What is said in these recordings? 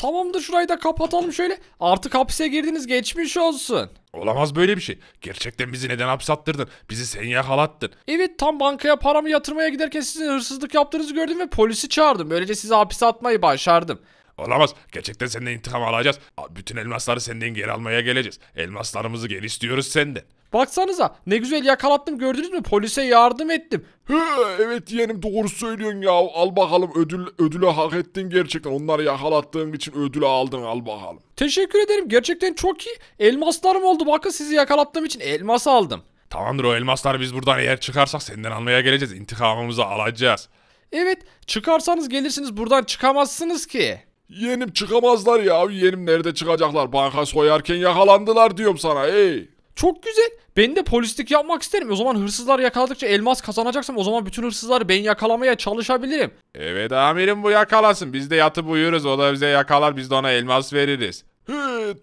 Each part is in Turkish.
Tamamdır şurayı da kapatalım şöyle. Artık hapise girdiniz geçmiş olsun. Olamaz böyle bir şey. Gerçekten bizi neden hapse attırdın? Bizi sen yakalattın. Evet tam bankaya paramı yatırmaya giderken sizin hırsızlık yaptığınızı gördüm ve polisi çağırdım. Böylece sizi hapise atmayı başardım. Olamaz. Gerçekten senden intikam alacağız. Bütün elmasları senden geri almaya geleceğiz. Elmaslarımızı geri istiyoruz senden. Baksanıza ne güzel yakalattım gördünüz mü? Polise yardım ettim. He, evet yeğenim doğru söylüyorsun ya. Al bakalım ödül ödülü hak ettin gerçekten. Onları yakalattığın için ödülü aldın al bakalım. Teşekkür ederim. Gerçekten çok iyi. Elmaslarım oldu. Bakın sizi yakalattığım için elmas aldım. Tamamdır o elmaslar biz buradan eğer çıkarsak senden almaya geleceğiz. intikamımızı alacağız. Evet çıkarsanız gelirsiniz buradan çıkamazsınız ki. Yenim çıkamazlar ya. yenim nerede çıkacaklar? Banka soyarken yakalandılar diyorum sana. Ey. Çok güzel. Ben de polislik yapmak isterim. O zaman hırsızlar yakaladıkça elmas kazanacaksam o zaman bütün hırsızları ben yakalamaya çalışabilirim. Evet amirim bu yakalasın. Biz de yatıp uyuyoruz. O da bize yakalar. Biz de ona elmas veririz. He,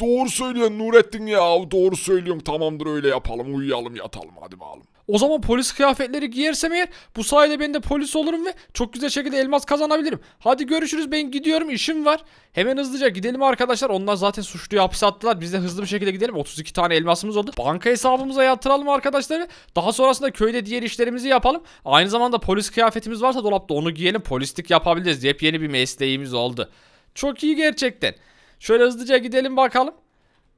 doğru söylüyorsun Nurettin ya. Doğru söylüyorsun. Tamamdır öyle yapalım. Uyuyalım yatalım. Hadi bakalım. O zaman polis kıyafetleri giyersem eğer bu sayede ben de polis olurum ve çok güzel şekilde elmas kazanabilirim. Hadi görüşürüz ben gidiyorum işim var. Hemen hızlıca gidelim arkadaşlar. Onlar zaten suçluyu hapse attılar. Biz de hızlı bir şekilde gidelim. 32 tane elmasımız oldu. Banka hesabımıza yatıralım arkadaşlar. Daha sonrasında köyde diğer işlerimizi yapalım. Aynı zamanda polis kıyafetimiz varsa dolapta onu giyelim. Polislik yapabiliriz. Yepyeni bir mesleğimiz oldu. Çok iyi gerçekten. Şöyle hızlıca gidelim bakalım.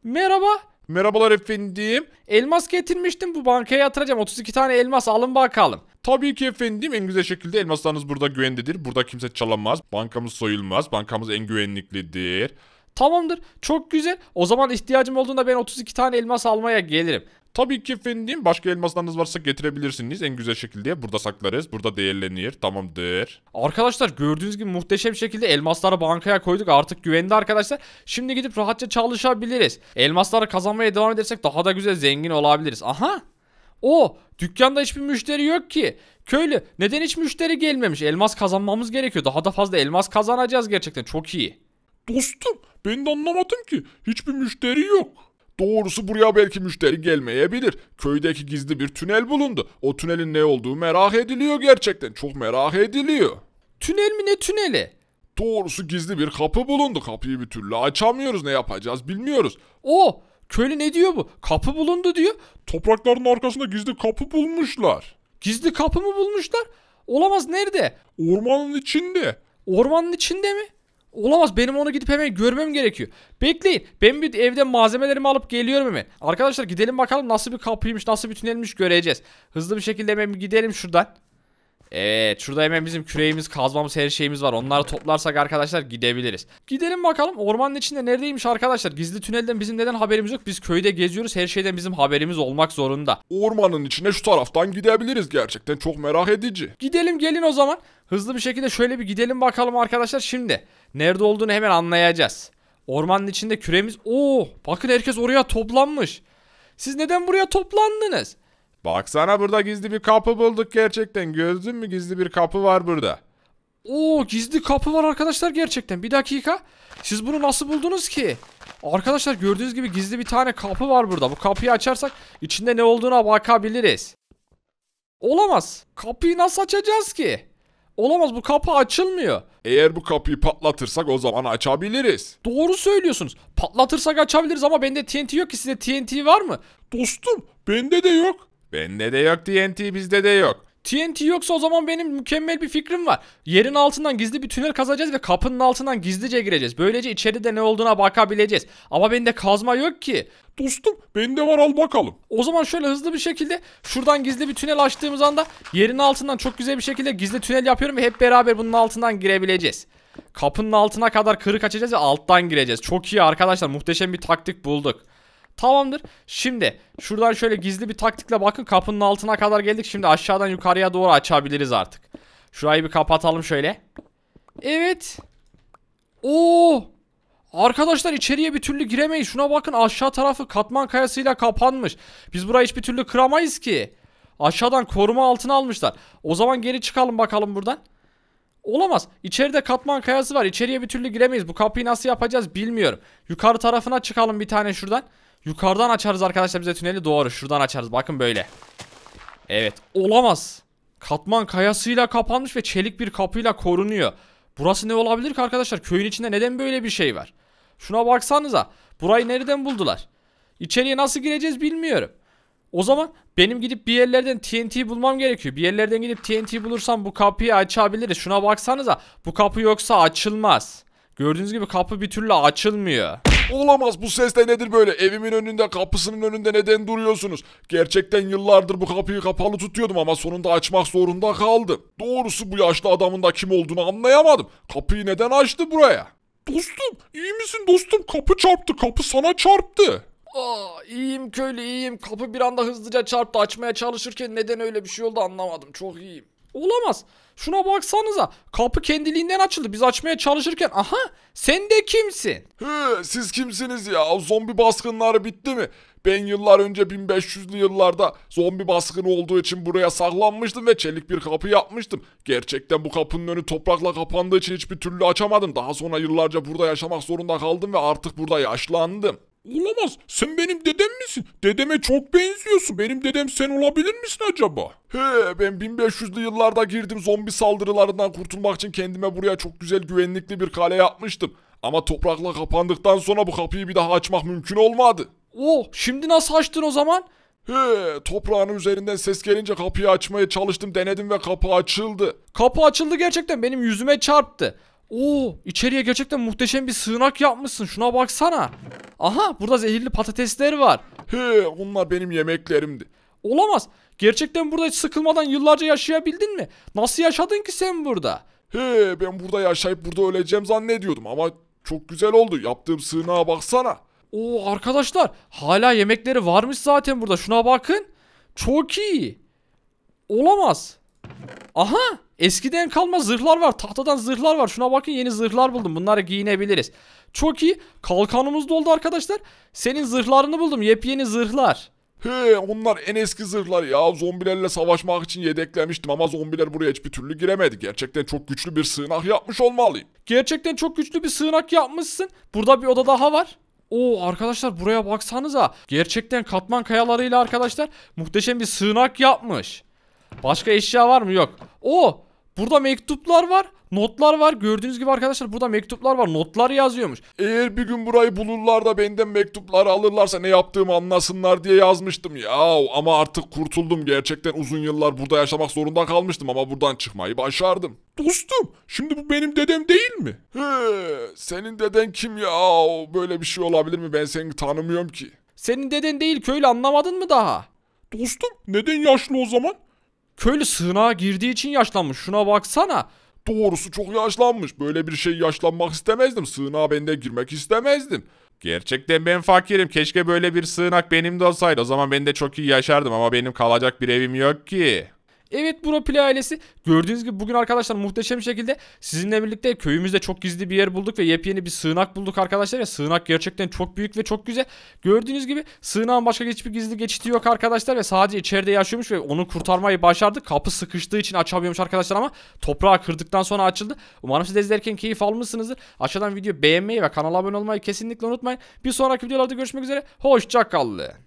Merhaba. Merhabalar efendim. Elmas getirmiştim bu bankaya yatıracağım. 32 tane elmas alın bakalım. Tabii ki efendim en güzel şekilde elmaslarınız burada güvendedir. Burada kimse çalamaz. Bankamız soyulmaz. Bankamız en güvenliklidir. Tamamdır. Çok güzel. O zaman ihtiyacım olduğunda ben 32 tane elmas almaya gelirim. Tabii ki efendim başka elmaslarınız varsa getirebilirsiniz. En güzel şekilde burada saklarız. Burada değerlenir. Tamamdır. Arkadaşlar gördüğünüz gibi muhteşem şekilde elmasları bankaya koyduk. Artık güvende arkadaşlar. Şimdi gidip rahatça çalışabiliriz. Elmasları kazanmaya devam edersek daha da güzel zengin olabiliriz. Aha. O dükkanda hiçbir müşteri yok ki. Köylü neden hiç müşteri gelmemiş? Elmas kazanmamız gerekiyor. Daha da fazla elmas kazanacağız gerçekten. Çok iyi. Dostum ben de anlamadım ki. Hiçbir müşteri yok. Doğrusu buraya belki müşteri gelmeyebilir. Köydeki gizli bir tünel bulundu. O tünelin ne olduğu merak ediliyor gerçekten. Çok merak ediliyor. Tünel mi ne tüneli? Doğrusu gizli bir kapı bulundu. Kapıyı bir türlü açamıyoruz. Ne yapacağız bilmiyoruz. O köylü ne diyor bu? Kapı bulundu diyor. Toprakların arkasında gizli kapı bulmuşlar. Gizli kapı mı bulmuşlar? Olamaz nerede? Ormanın içinde. Ormanın içinde mi? Olamaz benim onu gidip hemen görmem gerekiyor. Bekleyin ben bir evde malzemelerimi alıp geliyorum hemen. Arkadaşlar gidelim bakalım nasıl bir kapıymış nasıl bir tünelmiş göreceğiz. Hızlı bir şekilde hemen gidelim şuradan. Evet şurada hemen bizim küreğimiz, kazmamız, her şeyimiz var. Onları toplarsak arkadaşlar gidebiliriz. Gidelim bakalım ormanın içinde neredeymiş arkadaşlar? Gizli tünelden bizim neden haberimiz yok? Biz köyde geziyoruz. Her şeyden bizim haberimiz olmak zorunda. Ormanın içine şu taraftan gidebiliriz gerçekten. Çok merak edici. Gidelim gelin o zaman. Hızlı bir şekilde şöyle bir gidelim bakalım arkadaşlar. Şimdi nerede olduğunu hemen anlayacağız. Ormanın içinde küremiz. ooo oh! bakın herkes oraya toplanmış. Siz neden buraya toplandınız? Baksana burada gizli bir kapı bulduk gerçekten. Gördün mü gizli bir kapı var burada. Oo gizli kapı var arkadaşlar gerçekten. Bir dakika. Siz bunu nasıl buldunuz ki? Arkadaşlar gördüğünüz gibi gizli bir tane kapı var burada. Bu kapıyı açarsak içinde ne olduğuna bakabiliriz. Olamaz. Kapıyı nasıl açacağız ki? Olamaz bu kapı açılmıyor. Eğer bu kapıyı patlatırsak o zaman açabiliriz. Doğru söylüyorsunuz. Patlatırsak açabiliriz ama bende TNT yok ki. Sizde TNT var mı? Dostum bende de yok. Bende de yok TNT bizde de yok. TNT yoksa o zaman benim mükemmel bir fikrim var. Yerin altından gizli bir tünel kazacağız ve kapının altından gizlice gireceğiz. Böylece içeride ne olduğuna bakabileceğiz. Ama bende kazma yok ki. Dostum bende var al bakalım. O zaman şöyle hızlı bir şekilde şuradan gizli bir tünel açtığımız anda yerin altından çok güzel bir şekilde gizli tünel yapıyorum ve hep beraber bunun altından girebileceğiz. Kapının altına kadar kırık açacağız ve alttan gireceğiz. Çok iyi arkadaşlar muhteşem bir taktik bulduk. Tamamdır. Şimdi şuradan şöyle gizli bir taktikle bakın kapının altına kadar geldik. Şimdi aşağıdan yukarıya doğru açabiliriz artık. Şurayı bir kapatalım şöyle. Evet. Oo. Arkadaşlar içeriye bir türlü giremeyiz. Şuna bakın aşağı tarafı katman kayasıyla kapanmış. Biz burayı hiçbir türlü kıramayız ki. Aşağıdan koruma altına almışlar. O zaman geri çıkalım bakalım buradan. Olamaz. İçeride katman kayası var. İçeriye bir türlü giremeyiz. Bu kapıyı nasıl yapacağız bilmiyorum. Yukarı tarafına çıkalım bir tane şuradan. Yukarıdan açarız arkadaşlar bize tüneli doğru. Şuradan açarız. Bakın böyle. Evet. Olamaz. Katman kayasıyla kapanmış ve çelik bir kapıyla korunuyor. Burası ne olabilir ki arkadaşlar? Köyün içinde neden böyle bir şey var? Şuna baksanıza. Burayı nereden buldular? İçeriye nasıl gireceğiz bilmiyorum. O zaman benim gidip bir yerlerden TNT bulmam gerekiyor. Bir yerlerden gidip TNT bulursam bu kapıyı açabiliriz. Şuna baksanıza. Bu kapı yoksa açılmaz. Gördüğünüz gibi kapı bir türlü açılmıyor. Olamaz bu ses de nedir böyle? Evimin önünde kapısının önünde neden duruyorsunuz? Gerçekten yıllardır bu kapıyı kapalı tutuyordum ama sonunda açmak zorunda kaldım. Doğrusu bu yaşlı adamın da kim olduğunu anlayamadım. Kapıyı neden açtı buraya? Dostum iyi misin dostum? Kapı çarptı kapı sana çarptı. Aa, iyiyim köylü iyiyim. Kapı bir anda hızlıca çarptı. Açmaya çalışırken neden öyle bir şey oldu anlamadım. Çok iyiyim. Olamaz. Şuna baksanıza. Kapı kendiliğinden açıldı. Biz açmaya çalışırken. Aha sen de kimsin? He, siz kimsiniz ya? Zombi baskınları bitti mi? Ben yıllar önce 1500'lü yıllarda zombi baskını olduğu için buraya saklanmıştım ve çelik bir kapı yapmıştım. Gerçekten bu kapının önü toprakla kapandığı için hiçbir türlü açamadım. Daha sonra yıllarca burada yaşamak zorunda kaldım ve artık burada yaşlandım. Olamaz. Sen benim dedem misin? Dedeme çok benziyorsun. Benim dedem sen olabilir misin acaba? He ben 1500'lü yıllarda girdim zombi saldırılarından kurtulmak için kendime buraya çok güzel güvenlikli bir kale yapmıştım. Ama toprakla kapandıktan sonra bu kapıyı bir daha açmak mümkün olmadı. Oo oh, şimdi nasıl açtın o zaman? He, toprağın üzerinden ses gelince kapıyı açmaya çalıştım denedim ve kapı açıldı. Kapı açıldı gerçekten benim yüzüme çarptı. Oo içeriye gerçekten muhteşem bir sığınak yapmışsın. Şuna baksana. Aha burada zehirli patatesler var. He bunlar benim yemeklerimdi. Olamaz. Gerçekten burada hiç sıkılmadan yıllarca yaşayabildin mi? Nasıl yaşadın ki sen burada? He ben burada yaşayıp burada öleceğim zannediyordum ama çok güzel oldu. Yaptığım sığınağa baksana. Oo arkadaşlar hala yemekleri varmış zaten burada. Şuna bakın. Çok iyi. Olamaz. Aha Eskiden kalma zırhlar var. Tahtadan zırhlar var. Şuna bakın yeni zırhlar buldum. Bunları giyinebiliriz. Çok iyi. Kalkanımız doldu arkadaşlar. Senin zırhlarını buldum. Yepyeni zırhlar. He onlar en eski zırhlar ya. Zombilerle savaşmak için yedeklemiştim ama zombiler buraya hiçbir türlü giremedi. Gerçekten çok güçlü bir sığınak yapmış olmalıyım. Gerçekten çok güçlü bir sığınak yapmışsın. Burada bir oda daha var. Oo arkadaşlar buraya baksanıza. Gerçekten katman kayalarıyla arkadaşlar muhteşem bir sığınak yapmış. Başka eşya var mı? Yok. Oo. Burada mektuplar var. Notlar var. Gördüğünüz gibi arkadaşlar burada mektuplar var. Notlar yazıyormuş. Eğer bir gün burayı bulurlar da benden mektupları alırlarsa ne yaptığımı anlasınlar diye yazmıştım. Ya ama artık kurtuldum. Gerçekten uzun yıllar burada yaşamak zorunda kalmıştım ama buradan çıkmayı başardım. Dostum şimdi bu benim dedem değil mi? He, senin deden kim ya? Böyle bir şey olabilir mi? Ben seni tanımıyorum ki. Senin deden değil köylü anlamadın mı daha? Dostum neden yaşlı o zaman? Köylü sığınağa girdiği için yaşlanmış. Şuna baksana. Doğrusu çok yaşlanmış. Böyle bir şey yaşlanmak istemezdim. Sığınağa ben de girmek istemezdim. Gerçekten ben fakirim. Keşke böyle bir sığınak benim de olsaydı. O zaman ben de çok iyi yaşardım ama benim kalacak bir evim yok ki. Evet Bro Play ailesi gördüğünüz gibi bugün arkadaşlar muhteşem şekilde sizinle birlikte köyümüzde çok gizli bir yer bulduk ve yepyeni bir sığınak bulduk arkadaşlar. Ya sığınak gerçekten çok büyük ve çok güzel. Gördüğünüz gibi sığınağın başka hiçbir gizli geçiti yok arkadaşlar ve sadece içeride yaşıyormuş ve onu kurtarmayı başardık. Kapı sıkıştığı için açamıyormuş arkadaşlar ama toprağı kırdıktan sonra açıldı. Umarım siz de izlerken keyif almışsınızdır. Aşağıdan video beğenmeyi ve kanala abone olmayı kesinlikle unutmayın. Bir sonraki videolarda görüşmek üzere. Hoşçakalın.